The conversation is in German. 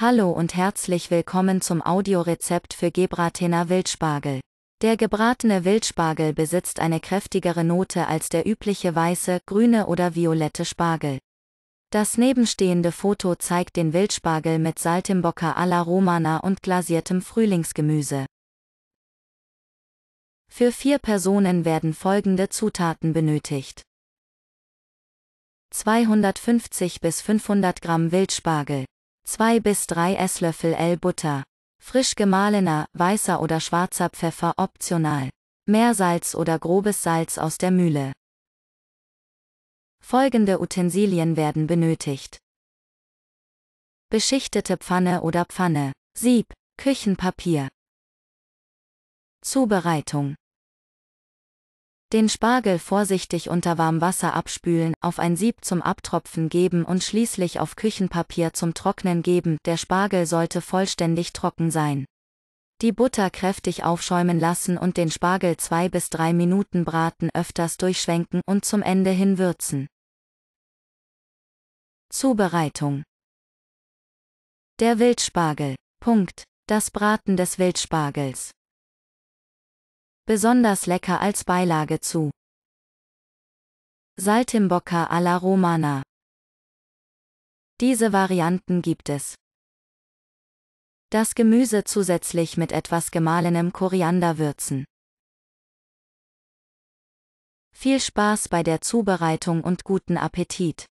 Hallo und herzlich willkommen zum Audiorezept für gebratener Wildspargel. Der gebratene Wildspargel besitzt eine kräftigere Note als der übliche weiße, grüne oder violette Spargel. Das nebenstehende Foto zeigt den Wildspargel mit Saltimbocca alla Romana und glasiertem Frühlingsgemüse. Für vier Personen werden folgende Zutaten benötigt. 250 bis 500 Gramm Wildspargel. 2 bis 3 Esslöffel L Butter. Frisch gemahlener, weißer oder schwarzer Pfeffer optional. Meersalz oder grobes Salz aus der Mühle. Folgende Utensilien werden benötigt. Beschichtete Pfanne oder Pfanne. Sieb, Küchenpapier. Zubereitung. Den Spargel vorsichtig unter warmem Wasser abspülen, auf ein Sieb zum Abtropfen geben und schließlich auf Küchenpapier zum Trocknen geben, der Spargel sollte vollständig trocken sein. Die Butter kräftig aufschäumen lassen und den Spargel zwei bis drei Minuten braten, öfters durchschwenken und zum Ende hin würzen. Zubereitung Der Wildspargel. Punkt. Das Braten des Wildspargels besonders lecker als Beilage zu. Saltimbocca alla Romana. Diese Varianten gibt es. Das Gemüse zusätzlich mit etwas gemahlenem Koriander würzen. Viel Spaß bei der Zubereitung und guten Appetit!